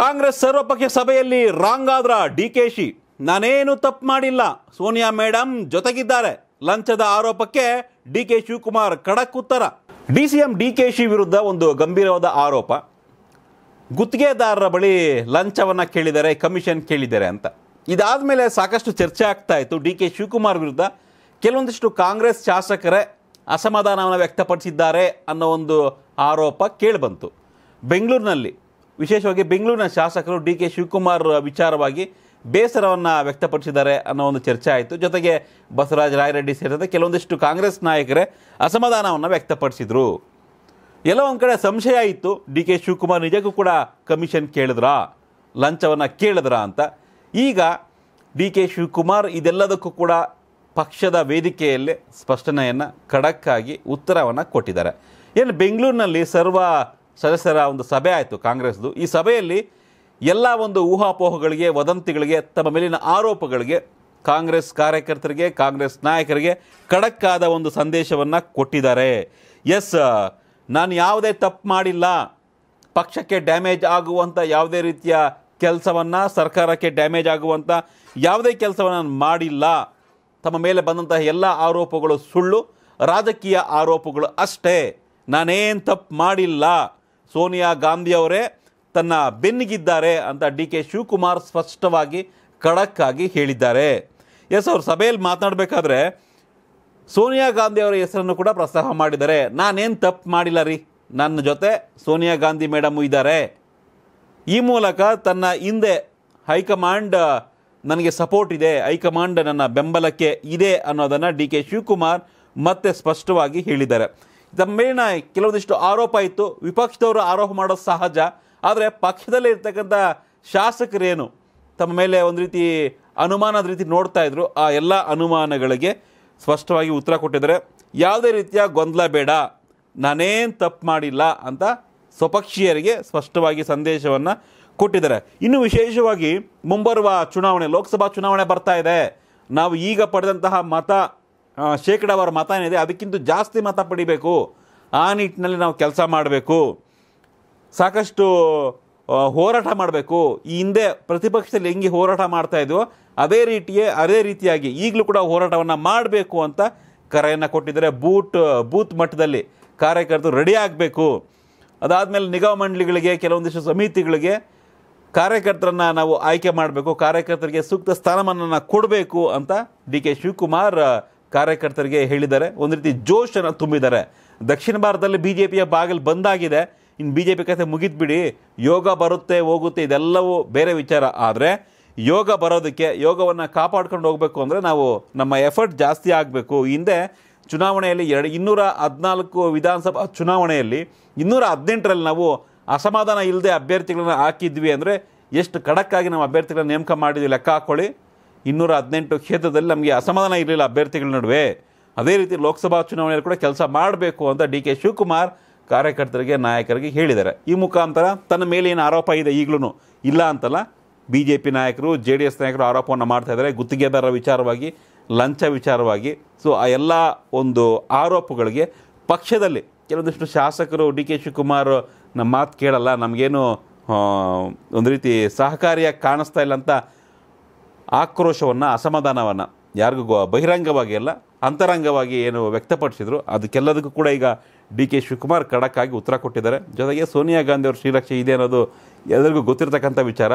ಕಾಂಗ್ರೆಸ್ ಸರ್ವಪಕ್ಷ ಸಭೆಯಲ್ಲಿ ರಾಂಗ್ ಆದ್ರ ಡಿ ಕೆ ಶಿ ನಾನೇನು ತಪ್ಪು ಮಾಡಿಲ್ಲ ಸೋನಿಯಾ ಮೇಡಮ್ ಜೊತೆಗಿದ್ದಾರೆ ಲಂಚದ ಆರೋಪಕ್ಕೆ ಡಿ ಕೆ ಶಿವಕುಮಾರ್ ಖಡಕ್ ಉತ್ತರ D C M D K Shi ವಿರುದ್ಧ ಒಂದು ಗಂಭೀರವಾದ ಆರೋಪ ಗುತ್ತಿಗೆದಾರರ ಬಳಿ ಲಂಚವನ್ನು ಕೇಳಿದ್ದಾರೆ ಕಮಿಷನ್ ಕೇಳಿದ್ದಾರೆ ಅಂತ ಇದಾದ ಮೇಲೆ ಸಾಕಷ್ಟು ಚರ್ಚೆ ಆಗ್ತಾ ಇತ್ತು ಡಿ ಕೆ ಶಿವಕುಮಾರ್ ವಿರುದ್ಧ ಕೆಲವೊಂದಿಷ್ಟು ಕಾಂಗ್ರೆಸ್ ಶಾಸಕರೇ ಅಸಮಾಧಾನವನ್ನು ವ್ಯಕ್ತಪಡಿಸಿದ್ದಾರೆ ಅನ್ನೋ ಒಂದು ಆರೋಪ ಕೇಳಿಬಂತು ಬೆಂಗಳೂರಿನಲ್ಲಿ ವಿಶೇಷವಾಗಿ ಬೆಂಗಳೂರಿನ ಶಾಸಕರು ಡಿ ಕೆ ಶಿವಕುಮಾರ್ ವಿಚಾರವಾಗಿ ಬೇಸರವನ್ನು ವ್ಯಕ್ತಪಡಿಸಿದ್ದಾರೆ ಅನ್ನೋ ಒಂದು ಚರ್ಚೆ ಆಯಿತು ಜೊತೆಗೆ ಬಸವರಾಜ ರಾಯರೆಡ್ಡಿ ಸೇರಿದಂತೆ ಕೆಲವೊಂದಿಷ್ಟು ಕಾಂಗ್ರೆಸ್ ನಾಯಕರೇ ಅಸಮಾಧಾನವನ್ನು ವ್ಯಕ್ತಪಡಿಸಿದರು ಎಲ್ಲ ಒಂದು ಕಡೆ ಸಂಶಯ ಇತ್ತು ಡಿ ಕೆ ಶಿವಕುಮಾರ್ ನಿಜಕ್ಕೂ ಕೂಡ ಕಮಿಷನ್ ಕೇಳಿದ್ರಾ ಲಂಚವನ್ನು ಕೇಳಿದ್ರಾ ಅಂತ ಈಗ ಡಿ ಕೆ ಶಿವಕುಮಾರ್ ಇದೆಲ್ಲದಕ್ಕೂ ಕೂಡ ಪಕ್ಷದ ವೇದಿಕೆಯಲ್ಲಿ ಸ್ಪಷ್ಟನೆಯನ್ನು ಖಡಕ್ಕಾಗಿ ಉತ್ತರವನ್ನು ಕೊಟ್ಟಿದ್ದಾರೆ ಏನು ಬೆಂಗಳೂರಿನಲ್ಲಿ ಸರ್ವ ಸದಸ್ಯರ ಒಂದು ಸಭೆ ಆಯಿತು ಕಾಂಗ್ರೆಸ್ದು ಈ ಸಭೆಯಲ್ಲಿ ಎಲ್ಲ ಒಂದು ಊಹಾಪೋಹಗಳಿಗೆ ವದಂತಿಗಳಿಗೆ ತಮ್ಮ ಮೇಲಿನ ಆರೋಪಗಳಿಗೆ ಕಾಂಗ್ರೆಸ್ ಕಾರ್ಯಕರ್ತರಿಗೆ ಕಾಂಗ್ರೆಸ್ ನಾಯಕರಿಗೆ ಖಡಕ್ಕಾದ ಒಂದು ಸಂದೇಶವನ್ನು ಕೊಟ್ಟಿದ್ದಾರೆ ಎಸ್ ನಾನು ಯಾವುದೇ ತಪ್ಪು ಮಾಡಿಲ್ಲ ಪಕ್ಷಕ್ಕೆ ಡ್ಯಾಮೇಜ್ ಆಗುವಂಥ ಯಾವುದೇ ರೀತಿಯ ಕೆಲಸವನ್ನು ಸರ್ಕಾರಕ್ಕೆ ಡ್ಯಾಮೇಜ್ ಆಗುವಂಥ ಯಾವುದೇ ಕೆಲಸವನ್ನು ನಾನು ಮಾಡಿಲ್ಲ ತಮ್ಮ ಮೇಲೆ ಬಂದಂತಹ ಎಲ್ಲ ಆರೋಪಗಳು ಸುಳ್ಳು ರಾಜಕೀಯ ಆರೋಪಗಳು ಅಷ್ಟೇ ನಾನೇನು ತಪ್ಪು ಮಾಡಿಲ್ಲ ಸೋನಿಯಾ ಗಾಂಧಿ ಅವರೇ ತನ್ನ ಬೆನ್ನಿಗಿದ್ದಾರೆ ಅಂತ ಡಿ ಕೆ ಶಿವಕುಮಾರ್ ಸ್ಪಷ್ಟವಾಗಿ ಖಡಕ್ಕಾಗಿ ಹೇಳಿದ್ದಾರೆ ಎಸ್ ಅವರು ಸಭೆಯಲ್ಲಿ ಮಾತನಾಡಬೇಕಾದ್ರೆ ಸೋನಿಯಾ ಗಾಂಧಿ ಅವರ ಹೆಸರನ್ನು ಕೂಡ ಪ್ರಸ್ತಾಪ ಮಾಡಿದ್ದಾರೆ ನಾನೇನು ತಪ್ಪು ಮಾಡಿಲ್ಲ ರೀ ನನ್ನ ಜೊತೆ ಸೋನಿಯಾ ಗಾಂಧಿ ಮೇಡಮು ಇದ್ದಾರೆ ಈ ಮೂಲಕ ತನ್ನ ಹಿಂದೆ ಹೈಕಮಾಂಡ್ ನನಗೆ ಸಪೋರ್ಟ್ ಇದೆ ಹೈಕಮಾಂಡ್ ನನ್ನ ಬೆಂಬಲಕ್ಕೆ ಇದೆ ಅನ್ನೋದನ್ನು ಡಿ ಕೆ ಶಿವಕುಮಾರ್ ಮತ್ತೆ ಸ್ಪಷ್ಟವಾಗಿ ಹೇಳಿದ್ದಾರೆ ನಮ್ಮ ಮೇಲಿನ ಕೆಲವೊಂದಿಷ್ಟು ಆರೋಪ ಇತ್ತು ವಿಪಕ್ಷದವರು ಆರೋಪ ಮಾಡೋದು ಸಹಜ ಆದರೆ ಪಕ್ಷದಲ್ಲಿ ಇರ್ತಕ್ಕಂಥ ಶಾಸಕರೇನು ತಮ್ಮ ಮೇಲೆ ಒಂದು ರೀತಿ ಅನುಮಾನದ ರೀತಿ ನೋಡ್ತಾ ಇದ್ರು ಆ ಎಲ್ಲ ಅನುಮಾನಗಳಿಗೆ ಸ್ಪಷ್ಟವಾಗಿ ಉತ್ತರ ಕೊಟ್ಟಿದ್ದಾರೆ ಯಾವುದೇ ರೀತಿಯ ಗೊಂದಲ ಬೇಡ ನಾನೇನು ತಪ್ಪು ಮಾಡಿಲ್ಲ ಅಂತ ಸ್ವಪಕ್ಷೀಯರಿಗೆ ಸ್ಪಷ್ಟವಾಗಿ ಸಂದೇಶವನ್ನು ಕೊಟ್ಟಿದ್ದಾರೆ ಇನ್ನು ವಿಶೇಷವಾಗಿ ಮುಂಬರುವ ಚುನಾವಣೆ ಲೋಕಸಭಾ ಚುನಾವಣೆ ಬರ್ತಾ ಇದೆ ನಾವು ಈಗ ಪಡೆದಂತಹ ಮತ ಶೇಕಡಾವಾರು ಮತ ಏನಿದೆ ಅದಕ್ಕಿಂತ ಜಾಸ್ತಿ ಮತ ಪಡಿಬೇಕು ಆ ನಿಟ್ಟಿನಲ್ಲಿ ನಾವು ಕೆಲಸ ಮಾಡಬೇಕು ಸಾಕಷ್ಟು ಹೋರಾಟ ಮಾಡಬೇಕು ಈ ಹಿಂದೆ ಪ್ರತಿಪಕ್ಷದಲ್ಲಿ ಹೆಂಗೆ ಹೋರಾಟ ಮಾಡ್ತಾ ಇದ್ವೋ ಅದೇ ರೀತಿಯೇ ಅದೇ ರೀತಿಯಾಗಿ ಈಗಲೂ ಕೂಡ ಹೋರಾಟವನ್ನು ಮಾಡಬೇಕು ಅಂತ ಕರೆಯನ್ನು ಕೊಟ್ಟಿದ್ದಾರೆ ಬೂಟ್ ಬೂತ್ ಮಟ್ಟದಲ್ಲಿ ಕಾರ್ಯಕರ್ತರು ರೆಡಿ ಆಗಬೇಕು ಅದಾದಮೇಲೆ ನಿಗಮ ಮಂಡಳಿಗಳಿಗೆ ಕೆಲವೊಂದಿಷ್ಟು ಸಮಿತಿಗಳಿಗೆ ಕಾರ್ಯಕರ್ತರನ್ನು ನಾವು ಆಯ್ಕೆ ಮಾಡಬೇಕು ಕಾರ್ಯಕರ್ತರಿಗೆ ಸೂಕ್ತ ಸ್ಥಾನಮಾನನ ಕೊಡಬೇಕು ಅಂತ ಡಿ ಕೆ ಶಿವಕುಮಾರ್ ಕಾರ್ಯಕರ್ತರಿಗೆ ಹೇಳಿದ್ದಾರೆ ಒಂದು ರೀತಿ ಜೋಶನ್ನು ತುಂಬಿದ್ದಾರೆ ದಕ್ಷಿಣ ಭಾರತದಲ್ಲಿ ಬಿ ಜೆ ಪಿಯ ಬಾಗಿಲು ಬಂದಾಗಿದೆ ಇನ್ನು ಬಿ ಜೆ ಪಿ ಕತೆ ಮುಗಿದ್ಬಿಡಿ ಯೋಗ ಬರುತ್ತೆ ಹೋಗುತ್ತೆ ಇದೆಲ್ಲವೂ ಬೇರೆ ವಿಚಾರ ಆದರೆ ಯೋಗ ಬರೋದಕ್ಕೆ ಯೋಗವನ್ನು ಕಾಪಾಡ್ಕೊಂಡು ಹೋಗಬೇಕು ಅಂದರೆ ನಾವು ನಮ್ಮ ಎಫರ್ಟ್ ಜಾಸ್ತಿ ಆಗಬೇಕು ಹಿಂದೆ ಚುನಾವಣೆಯಲ್ಲಿ ಎರಡು ಇನ್ನೂರ ಹದಿನಾಲ್ಕು ವಿಧಾನಸಭಾ ಚುನಾವಣೆಯಲ್ಲಿ ಇನ್ನೂರ ಹದಿನೆಂಟರಲ್ಲಿ ನಾವು ಅಸಮಾಧಾನ ಇಲ್ಲದೆ ಅಭ್ಯರ್ಥಿಗಳನ್ನ ಹಾಕಿದ್ವಿ ಅಂದರೆ ಎಷ್ಟು ಖಡಕ್ಕಾಗಿ ನಾವು ಅಭ್ಯರ್ಥಿಗಳನ್ನ ನೇಮಕ ಮಾಡಿದ್ವಿ ಲೆಕ್ಕ ಹಾಕ್ಕೊಳ್ಳಿ ಇನ್ನೂರ ಹದಿನೆಂಟು ಕ್ಷೇತ್ರದಲ್ಲಿ ನಮಗೆ ಅಸಮಾಧಾನ ಇರಲಿಲ್ಲ ಅಭ್ಯರ್ಥಿಗಳ ನಡುವೆ ಅದೇ ರೀತಿ ಲೋಕಸಭಾ ಚುನಾವಣೆಯಲ್ಲಿ ಕೂಡ ಕೆಲಸ ಮಾಡಬೇಕು ಅಂತ ಡಿ ಕೆ ಶಿವಕುಮಾರ್ ಕಾರ್ಯಕರ್ತರಿಗೆ ನಾಯಕರಿಗೆ ಹೇಳಿದ್ದಾರೆ ಈ ಮುಖಾಂತರ ತನ್ನ ಮೇಲೇನು ಆರೋಪ ಇದೆ ಈಗಲೂ ಇಲ್ಲ ಅಂತಲ್ಲ ಬಿ ಜೆ ಪಿ ನಾಯಕರು ಜೆ ಡಿ ಎಸ್ ನಾಯಕರು ಆರೋಪವನ್ನು ಮಾಡ್ತಾ ಇದ್ದಾರೆ ಗುತ್ತಿಗೆದಾರರ ವಿಚಾರವಾಗಿ ಲಂಚ ವಿಚಾರವಾಗಿ ಸೊ ಆ ಎಲ್ಲ ಒಂದು ಆರೋಪಗಳಿಗೆ ಪಕ್ಷದಲ್ಲಿ ಕೆಲವೊಂದಿಷ್ಟು ಶಾಸಕರು ಡಿ ಕೆ ಶಿವಕುಮಾರ್ ನಮ್ಮ ಮಾತು ಕೇಳಲ್ಲ ನಮಗೇನು ಒಂದು ರೀತಿ ಸಹಕಾರಿಯಾಗಿ ಕಾಣಿಸ್ತಾ ಇಲ್ಲ ಅಂತ ಆಕ್ರೋಶವನ್ನು ಅಸಮಾಧಾನವನ್ನು ಯಾರಿಗೂ ಬಹಿರಂಗವಾಗಿ ಅಲ್ಲ ಅಂತರಂಗವಾಗಿ ಏನು ವ್ಯಕ್ತಪಡಿಸಿದ್ರು ಅದಕ್ಕೆಲ್ಲದಕ್ಕೂ ಕೂಡ ಈಗ ಡಿ ಕೆ ಶಿವಕುಮಾರ್ ಖಡಕ್ಕಾಗಿ ಉತ್ತರ ಕೊಟ್ಟಿದ್ದಾರೆ ಜೊತೆಗೆ ಸೋನಿಯಾ ಗಾಂಧಿ ಅವ್ರ ಶ್ರೀರಕ್ಷೆ ಇದೆ ಅನ್ನೋದು ಎಲ್ಲರಿಗೂ ಗೊತ್ತಿರತಕ್ಕಂಥ ವಿಚಾರ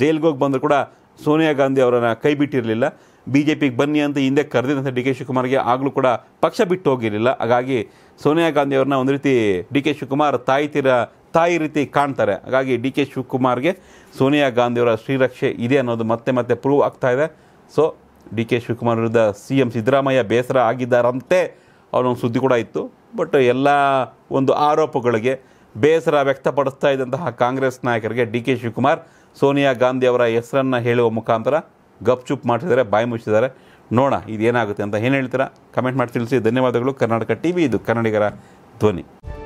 ಜೈಲ್ಗೆ ಹೋಗಿ ಬಂದರೂ ಕೂಡ ಸೋನಿಯಾ ಗಾಂಧಿ ಅವರನ್ನು ಕೈ ಬಿಟ್ಟಿರಲಿಲ್ಲ ಬಿ ಜೆ ಪಿಗೆ ಬನ್ನಿ ಅಂತ ಹಿಂದೆ ಕರೆದಿದ್ದಂಥ ಡಿ ಕೆ ಶಿವಕುಮಾರ್ಗೆ ಆಗಲೂ ಕೂಡ ಪಕ್ಷ ಬಿಟ್ಟು ಹೋಗಿರಲಿಲ್ಲ ಹಾಗಾಗಿ ಸೋನಿಯಾ ಗಾಂಧಿ ಅವ್ರನ್ನ ಒಂದು ರೀತಿ ಡಿ ಕೆ ಶಿವಕುಮಾರ್ ತಾಯಿತಿರ ಸ್ಥಾಯಿ ರೀತಿ ಕಾಣ್ತಾರೆ ಹಾಗಾಗಿ ಡಿ ಕೆ ಶಿವಕುಮಾರ್ಗೆ ಸೋನಿಯಾ ಗಾಂಧಿಯವರ ಶ್ರೀರಕ್ಷೆ ಇದೆ ಅನ್ನೋದು ಮತ್ತೆ ಮತ್ತೆ ಪ್ರೂವ್ ಆಗ್ತಾ ಇದೆ ಸೊ ಡಿ ಕೆ ಶಿವಕುಮಾರ್ ವಿರುದ್ಧ ಸಿ ಎಂ ಸಿದ್ದರಾಮಯ್ಯ ಬೇಸರ ಆಗಿದ್ದಾರಂತೆ ಅವನೊಂದು ಸುದ್ದಿ ಕೂಡ ಇತ್ತು ಬಟ್ ಎಲ್ಲ ಒಂದು ಆರೋಪಗಳಿಗೆ ಬೇಸರ ವ್ಯಕ್ತಪಡಿಸ್ತಾ ಇದ್ದಂತಹ ಕಾಂಗ್ರೆಸ್ ನಾಯಕರಿಗೆ ಡಿ ಕೆ ಶಿವಕುಮಾರ್ ಸೋನಿಯಾ ಗಾಂಧಿ ಅವರ ಹೆಸರನ್ನು ಹೇಳುವ ಮುಖಾಂತರ ಗಪ್ಚುಪ್ ಮಾಡಿಸಿದ್ದಾರೆ ಬಾಯಿ ಮುಚ್ಚಿದ್ದಾರೆ ನೋಡ ಇದೇನಾಗುತ್ತೆ ಅಂತ ಏನು ಹೇಳ್ತೀರಾ ಕಮೆಂಟ್ ಮಾಡಿ ತಿಳಿಸಿ ಧನ್ಯವಾದಗಳು ಕರ್ನಾಟಕ ಟಿ ವಿ ಇದು ಕನ್ನಡಿಗರ ಧ್ವನಿ